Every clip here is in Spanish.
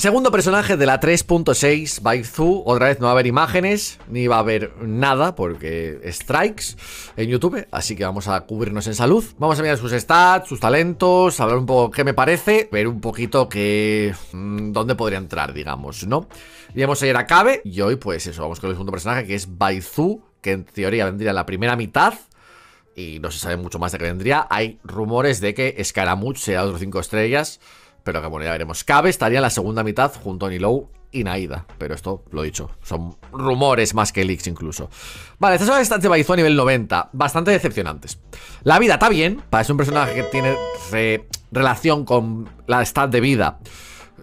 Segundo personaje de la 3.6, Baizu. Otra vez no va a haber imágenes, ni va a haber nada, porque strikes en YouTube. Así que vamos a cubrirnos en salud. Vamos a mirar sus stats, sus talentos, hablar un poco qué me parece, ver un poquito qué. Mm, dónde podría entrar, digamos, ¿no? y ayer a Cabe, y hoy, pues eso, vamos con el segundo personaje que es Baizu, que en teoría vendría en la primera mitad y no se sabe mucho más de qué vendría. Hay rumores de que Scaramouche sea otro 5 estrellas. Pero que bueno, ya veremos. Cabe estaría en la segunda mitad junto a Nilou y Naida. Pero esto, lo he dicho, son rumores más que leaks incluso. Vale, estas son las stats de Baizu a nivel 90. Bastante decepcionantes. La vida está bien. Para es un personaje que tiene relación con la stat de vida.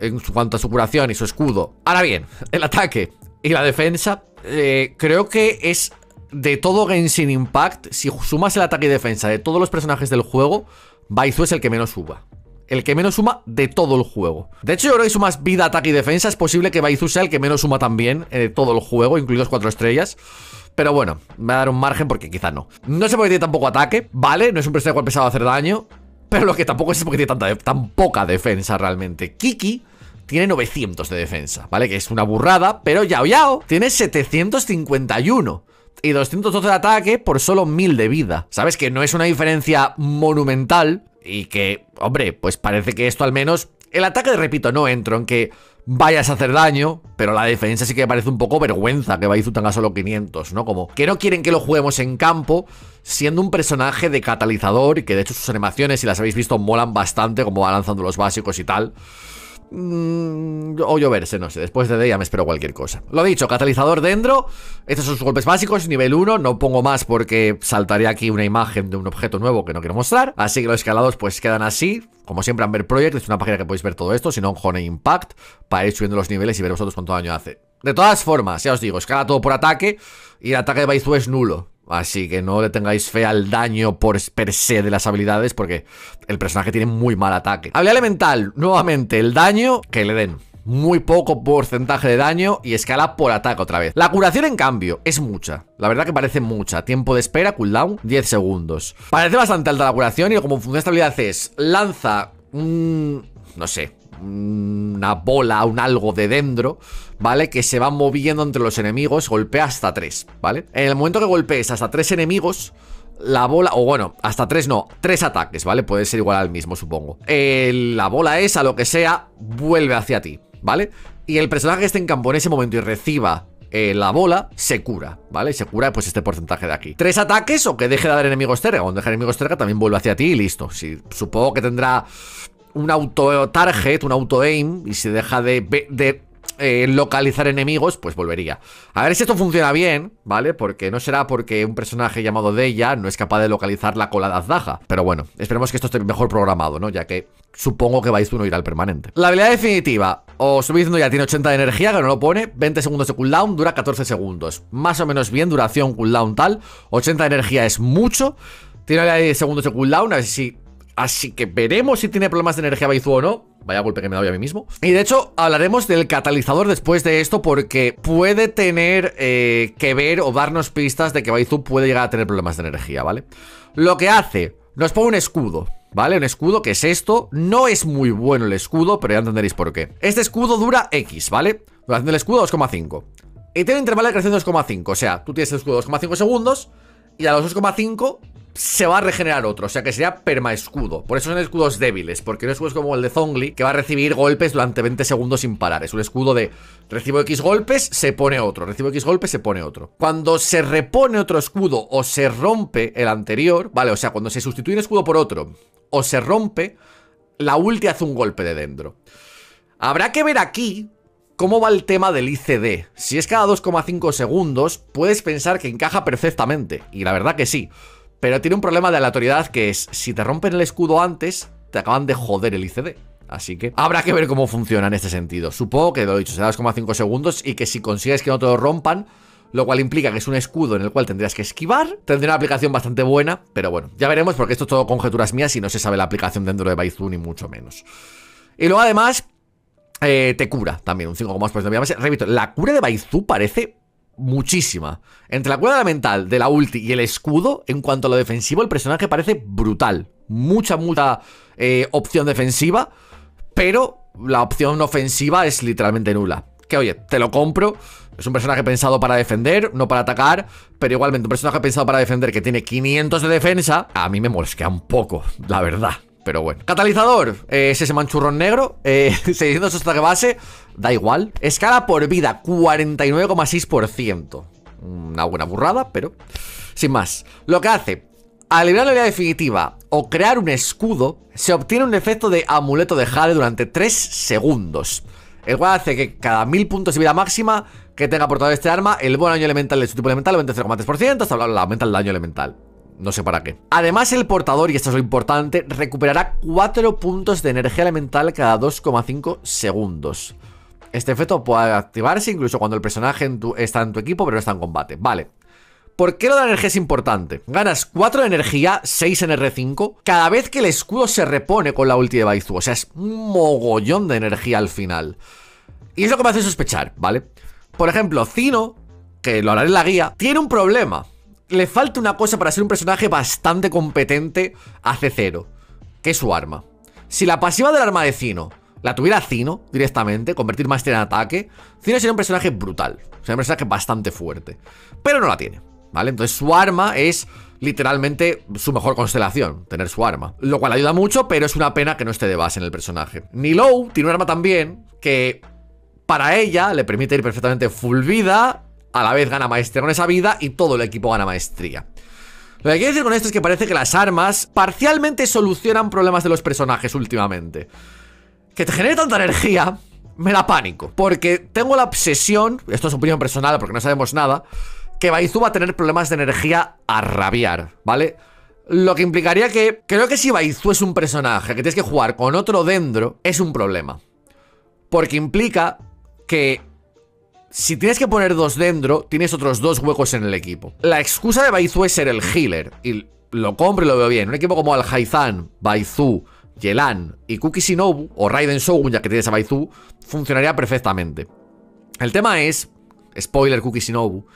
En cuanto a su curación y su escudo. Ahora bien, el ataque y la defensa. Eh, creo que es de todo Genshin Impact. Si sumas el ataque y defensa de todos los personajes del juego, Baizu es el que menos suba el que menos suma de todo el juego. De hecho, yo creo que sumas vida, ataque y defensa. Es posible que Baizu sea el que menos suma también eh, de todo el juego, incluidos cuatro estrellas. Pero bueno, me va a dar un margen porque quizá no. No sé por qué tiene poco ataque, ¿vale? No es un personaje cual pesado a hacer daño. Pero lo que tampoco es porque tiene tan poca defensa realmente. Kiki tiene 900 de defensa, ¿vale? Que es una burrada, pero Yao Yao tiene 751 y 212 de ataque por solo 1000 de vida. ¿Sabes? Que no es una diferencia monumental, y que, hombre, pues parece que esto al menos... El ataque, repito, no entro en que vayas a hacer daño, pero la defensa sí que me parece un poco vergüenza que Baizu a solo 500, ¿no? Como que no quieren que lo juguemos en campo, siendo un personaje de catalizador, y que de hecho sus animaciones, si las habéis visto, molan bastante, como va lanzando los básicos y tal o mm, o lloverse, no sé. Después de ella me espero cualquier cosa. Lo dicho, catalizador dentro. Estos son sus golpes básicos, nivel 1. No pongo más porque saltaría aquí una imagen de un objeto nuevo que no quiero mostrar. Así que los escalados pues quedan así. Como siempre, Amber Project es una página que podéis ver todo esto, si no, Honey Impact, para ir subiendo los niveles y ver vosotros cuánto daño hace. De todas formas, ya os digo, escala todo por ataque y el ataque de Baizu es nulo. Así que no le tengáis fe al daño por per se de las habilidades porque el personaje tiene muy mal ataque. Habilidad elemental, nuevamente, el daño que le den. Muy poco porcentaje de daño y escala por ataque otra vez. La curación, en cambio, es mucha. La verdad que parece mucha. Tiempo de espera, cooldown, 10 segundos. Parece bastante alta la curación y como funciona esta habilidad es... Lanza... Mmm, no sé, una bola, un algo de dendro, ¿vale? Que se va moviendo entre los enemigos, golpea hasta tres, ¿vale? En el momento que golpees hasta tres enemigos, la bola, o bueno, hasta tres no, tres ataques, ¿vale? Puede ser igual al mismo, supongo. la bola esa, lo que sea, vuelve hacia ti, ¿vale? Y el personaje que esté en campo en ese momento y reciba eh, la bola, se cura, ¿vale? Se cura pues este porcentaje de aquí. Tres ataques o que deje de haber enemigos cerca. Cuando deje enemigos cerca también vuelve hacia ti y listo. Si, supongo que tendrá un auto-target, un auto-aim, y si deja de, eh, localizar enemigos, pues volvería. A ver si esto funciona bien, ¿vale? Porque no será porque un personaje llamado Deya no es capaz de localizar la colada Azdaja Pero bueno, esperemos que esto esté mejor programado, ¿no? Ya que supongo que vais uno ir al permanente. La habilidad definitiva. Os estoy diciendo ya, tiene 80 de energía, que no lo pone. 20 segundos de cooldown, dura 14 segundos. Más o menos bien, duración, cooldown tal. 80 de energía es mucho. Tiene segundos de cooldown, a ver si Así que veremos si tiene problemas de energía Baizu o no. Vaya golpe que me yo a mí mismo. Y de hecho, hablaremos del catalizador después de esto porque puede tener eh, que ver o darnos pistas de que Baizu puede llegar a tener problemas de energía, ¿vale? Lo que hace, nos pone un escudo. ¿Vale? Un escudo que es esto No es muy bueno el escudo, pero ya entenderéis por qué Este escudo dura X, ¿vale? Duración del escudo 2,5 Y tiene un intervalo de creación de 2,5 O sea, tú tienes el escudo 2,5 segundos Y a los 2,5 se va a regenerar otro, o sea que sería permaescudo. Por eso son escudos débiles, porque no es como el de Zongli, que va a recibir golpes durante 20 segundos sin parar. Es un escudo de recibo X golpes, se pone otro, recibo X golpes, se pone otro. Cuando se repone otro escudo o se rompe el anterior, vale, o sea, cuando se sustituye un escudo por otro o se rompe, la ulti hace un golpe de dentro Habrá que ver aquí cómo va el tema del ICD. Si es cada 2,5 segundos, puedes pensar que encaja perfectamente, y la verdad que sí. Pero tiene un problema de aleatoriedad que es, si te rompen el escudo antes, te acaban de joder el ICD. Así que habrá que ver cómo funciona en este sentido. Supongo que, lo dicho, da 2,5 segundos y que si consigues que no te lo rompan, lo cual implica que es un escudo en el cual tendrías que esquivar. Tendría una aplicación bastante buena, pero bueno, ya veremos porque esto es todo conjeturas mías y no se sabe la aplicación dentro de Baizu ni mucho menos. Y luego además, eh, te cura también, un 5,2% de Repito, la cura de Baizu parece muchísima. Entre la cuerda mental de la ulti y el escudo, en cuanto a lo defensivo, el personaje parece brutal. Mucha, mucha eh, opción defensiva, pero la opción ofensiva es literalmente nula. Que oye, te lo compro. Es un personaje pensado para defender, no para atacar, pero igualmente un personaje pensado para defender que tiene 500 de defensa, a mí me molesta un poco, la verdad pero bueno. Catalizador, eh, es ese manchurrón negro. Eh, hasta de base, da igual. Escala por vida, 49,6%. Una buena burrada, pero sin más. Lo que hace, al liberar la vida definitiva o crear un escudo, se obtiene un efecto de amuleto de Jade durante 3 segundos. El cual hace que cada 1000 puntos de vida máxima que tenga aportado este arma, el buen daño elemental de su tipo elemental aumenta 0,3%, hasta aumenta el daño elemental no sé para qué. Además, el portador, y esto es lo importante, recuperará 4 puntos de energía elemental cada 2,5 segundos. Este efecto puede activarse incluso cuando el personaje está en tu equipo pero no está en combate. Vale. ¿Por qué lo de la energía es importante? Ganas 4 de energía, 6 en R5, cada vez que el escudo se repone con la ulti de Baizu. O sea, es un mogollón de energía al final. Y es lo que me hace sospechar, ¿vale? Por ejemplo, Zino que lo hará en la guía, tiene un problema le falta una cosa para ser un personaje bastante competente a cero que es su arma. Si la pasiva del arma de Cino la tuviera Cino directamente, convertir máster en ataque, Cino sería un personaje brutal, sería un personaje bastante fuerte, pero no la tiene, ¿vale? Entonces su arma es literalmente su mejor constelación, tener su arma, lo cual ayuda mucho, pero es una pena que no esté de base en el personaje. Nilou tiene un arma también que para ella le permite ir perfectamente full vida a la vez gana maestría con esa vida y todo el equipo gana maestría. Lo que quiero decir con esto es que parece que las armas parcialmente solucionan problemas de los personajes últimamente. Que te genere tanta energía me da pánico, porque tengo la obsesión, esto es opinión personal porque no sabemos nada, que Baizu va a tener problemas de energía a rabiar, ¿vale? Lo que implicaría que creo que si Baizu es un personaje que tienes que jugar con otro dendro, es un problema. Porque implica que si tienes que poner dos dentro, tienes otros dos huecos en el equipo. La excusa de Baizu es ser el healer. Y lo compro y lo veo bien. Un equipo como Al-Haizan, Baizu, Yelan y Sinobu, o Raiden Shogun, ya que tienes a Baizu, funcionaría perfectamente. El tema es, spoiler Cookie Sinobu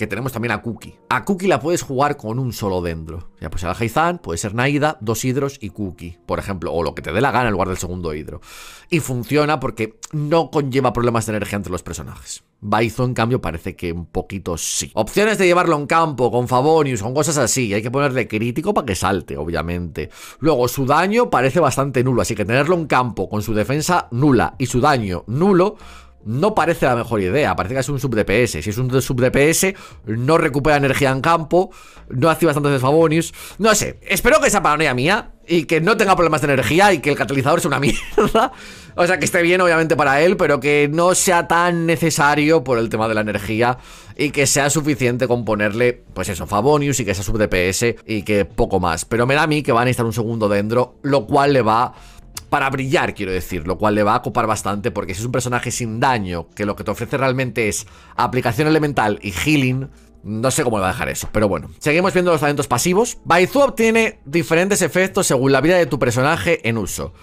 que tenemos también a Cookie. A Cookie la puedes jugar con un solo dentro. Ya pues la Haizan, puede ser Naida, dos hidros y Cookie, por ejemplo, o lo que te dé la gana en lugar del segundo hidro. Y funciona porque no conlleva problemas de energía entre los personajes. Baizo, en cambio, parece que un poquito sí. Opciones de llevarlo en campo, con Favonius, con cosas así. Hay que ponerle crítico para que salte, obviamente. Luego, su daño parece bastante nulo, así que tenerlo en campo con su defensa nula y su daño nulo no parece la mejor idea. Parece que es un sub DPS. Si es un sub DPS, no recupera energía en campo, no hace bastantes Favonius No sé, espero que sea paranoia mía y que no tenga problemas de energía y que el catalizador sea una mierda. o sea, que esté bien, obviamente, para él, pero que no sea tan necesario por el tema de la energía y que sea suficiente con ponerle, pues eso, favonius y que sea sub DPS y que poco más. Pero me da a mí que va a necesitar un segundo dentro lo cual le va para brillar, quiero decir, lo cual le va a ocupar bastante porque si es un personaje sin daño, que lo que te ofrece realmente es aplicación elemental y healing, no sé cómo le va a dejar eso, pero bueno. Seguimos viendo los talentos pasivos. Baizu obtiene diferentes efectos según la vida de tu personaje en uso.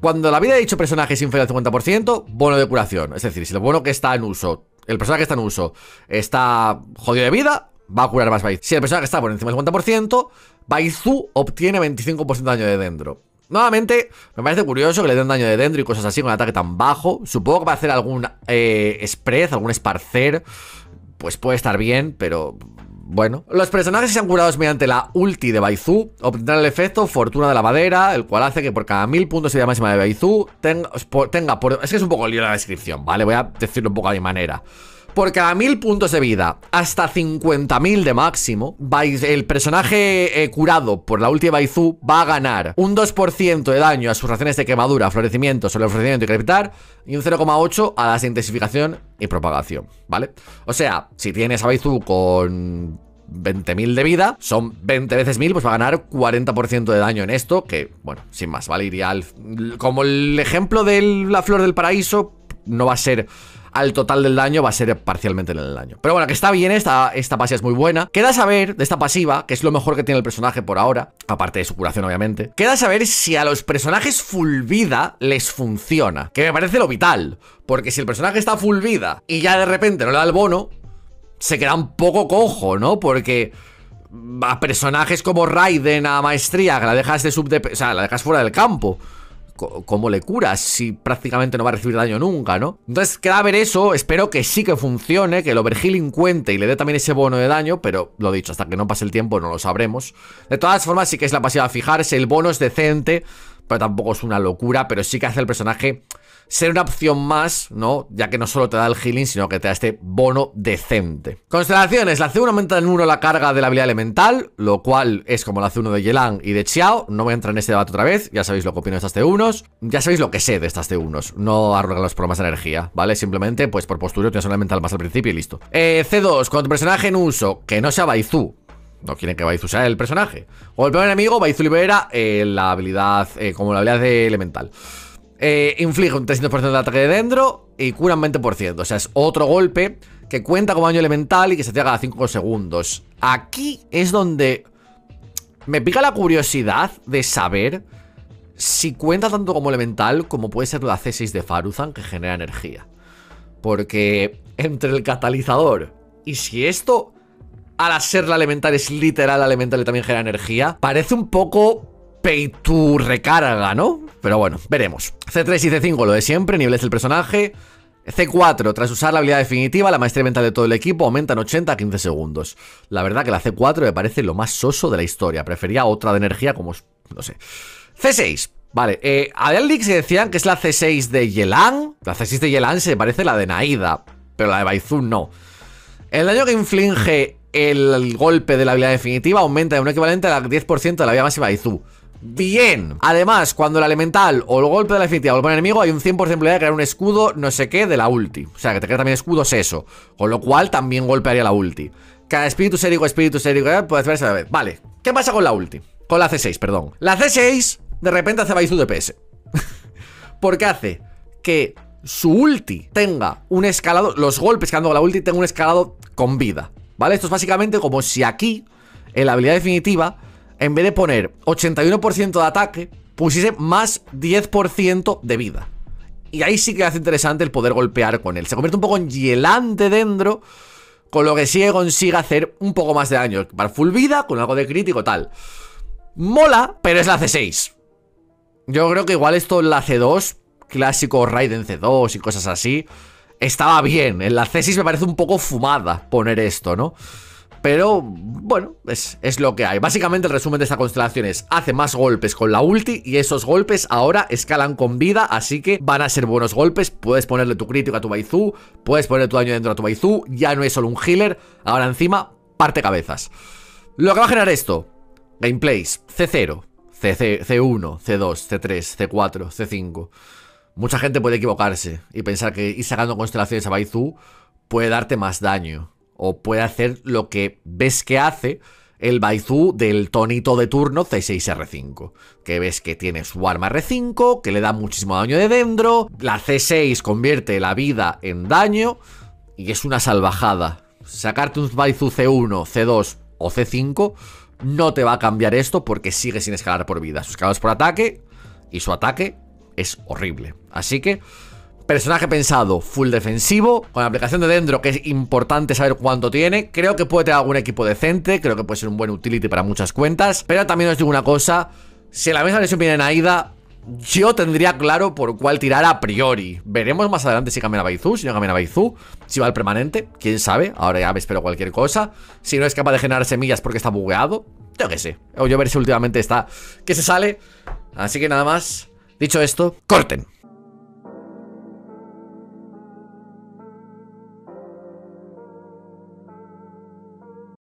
Cuando la vida de dicho personaje es inferior al 50%, bono de curación. Es decir, si lo bueno que está en uso, el personaje que está en uso, está jodido de vida, va a curar más Baizu. Si el personaje está por encima del 50%, Baizu obtiene 25% de daño de dentro. Nuevamente, me parece curioso que le den daño de dentro y cosas así con un ataque tan bajo. Supongo que va a hacer algún eh, spread, algún esparcer, pues puede estar bien, pero bueno, los personajes se han curado mediante la ulti de Baizu obtendrán el efecto Fortuna de la Madera, el cual hace que por cada mil puntos de vida máxima de Baizu tenga, tenga por, Es que es un poco lío la descripción, ¿vale? Voy a decirlo un poco a mi manera por cada mil puntos de vida hasta 50.000 de máximo, el personaje eh, curado por la última de va a ganar un 2% de daño a sus raciones de quemadura, florecimiento, sobreflorecimiento y crepitar y un 0,8 a las intensificación y propagación, ¿vale? O sea, si tienes a Baizu con 20.000 de vida, son 20 veces 1000, pues va a ganar 40% de daño en esto, que, bueno, sin más, ¿vale? Iría al, como el ejemplo de la flor del paraíso, no va a ser al total del daño va a ser parcialmente el daño. Pero bueno, que está bien, esta, esta pasiva es muy buena. Queda saber de esta pasiva, que es lo mejor que tiene el personaje por ahora, aparte de su curación obviamente, queda saber si a los personajes full vida les funciona, que me parece lo vital, porque si el personaje está full vida y ya de repente no le da el bono, se queda un poco cojo, ¿no? Porque a personajes como Raiden, a Maestría, que la dejas de sub o sea, la dejas fuera del campo. ¿cómo le curas si prácticamente no va a recibir daño nunca, no? Entonces queda ver eso, espero que sí que funcione, que el overhealing cuente y le dé también ese bono de daño, pero lo dicho, hasta que no pase el tiempo no lo sabremos. De todas formas, sí que es la pasiva a fijarse, el bono es decente, pero tampoco es una locura, pero sí que hace el personaje ser una opción más, ¿no? Ya que no solo te da el healing, sino que te da este bono decente. Constelaciones. La C1 aumenta en 1 la carga de la habilidad elemental, lo cual es como la C1 de Yelang y de Xiao. No voy a entrar en este debate otra vez, ya sabéis lo que opino de estas c 1 Ya sabéis lo que sé de estas c 1 s No arruinan los problemas de energía, ¿vale? Simplemente, pues por postura tienes una elemental más al principio y listo. Eh, C2. Cuando tu personaje en uso, que no sea Baizu, no quieren que Baizu sea el personaje. O el peor enemigo, Baizu libera eh, la habilidad, eh, como la habilidad de elemental. Eh, inflige un 300% de ataque de dentro y cura un 20%. O sea, es otro golpe que cuenta como daño elemental y que se haga cada 5 segundos. Aquí es donde me pica la curiosidad de saber si cuenta tanto como elemental como puede ser la C6 de Faruzan que genera energía. Porque entre el catalizador y si esto al ser la elemental es literal la elemental y también genera energía, parece un poco pay recarga, ¿no? Pero bueno, veremos. C3 y C5 lo de siempre, niveles del personaje. C4, tras usar la habilidad definitiva, la maestría mental de todo el equipo aumenta en 80 a 15 segundos. La verdad que la C4 me parece lo más soso de la historia. Prefería otra de energía como... no sé. C6. Vale, eh, a se decían que es la C6 de Yelan. La C6 de Yelan se parece a la de Naida, pero la de baizú no. El daño que inflige el golpe de la habilidad definitiva aumenta de un equivalente al 10% de la vida máxima de bien. Además, cuando el elemental o el golpe de la definitiva golpea enemigo, hay un 100% de probabilidad de crear un escudo no sé qué de la ulti. O sea, que te crea también escudos eso. Con lo cual también golpearía la ulti. Cada espíritu serio, espíritu serio. Eh, puedes a vez. Vale. ¿Qué pasa con la ulti? Con la C6, perdón. La C6 de repente hace Baizu DPS. Porque hace que su ulti tenga un escalado, los golpes que ando con la ulti tengan un escalado con vida, ¿vale? Esto es básicamente como si aquí, en la habilidad definitiva, en vez de poner 81% de ataque, pusiese más 10% de vida. Y ahí sí que hace interesante el poder golpear con él. Se convierte un poco en hielante dentro, con lo que sí que consigue hacer un poco más de daño. Para full vida, con algo de crítico, tal. Mola, pero es la C6. Yo creo que igual esto en la C2, clásico Raiden C2 y cosas así, estaba bien. En la C6 me parece un poco fumada poner esto, ¿no? Pero bueno, es, lo que hay. Básicamente el resumen de esta constelación es, hace más golpes con la ulti y esos golpes ahora escalan con vida, así que van a ser buenos golpes. Puedes ponerle tu crítico a tu Baizú, puedes poner tu daño dentro a tu Baizú, ya no es solo un healer, ahora encima parte cabezas. Lo que va a generar esto, gameplays, C0, C, C1, C2, C3, C4, C5. Mucha gente puede equivocarse y pensar que ir sacando constelaciones a Baizu puede darte más daño o puede hacer lo que ves que hace el Baizú del tonito de turno C6R5. Que ves que tiene su arma R5, que le da muchísimo daño de dentro. la C6 convierte la vida en daño y es una salvajada. Sacarte un Baizú C1, C2 o C5 no te va a cambiar esto porque sigue sin escalar por vida. Sus es por ataque y su ataque es horrible. Así que Personaje pensado, full defensivo, con la aplicación de Dendro, que es importante saber cuánto tiene. Creo que puede tener algún equipo decente, creo que puede ser un buen utility para muchas cuentas. Pero también os digo una cosa, si la mesa lesión viene en Aida, yo tendría claro por cuál tirar a priori. Veremos más adelante si cambia a Baizú, si no cambia a Baizú, si va al permanente, quién sabe. Ahora ya me espero cualquier cosa. Si no es capaz de generar semillas porque está bugueado, yo qué sé. O yo veré si últimamente está que se sale. Así que nada más, dicho esto, corten.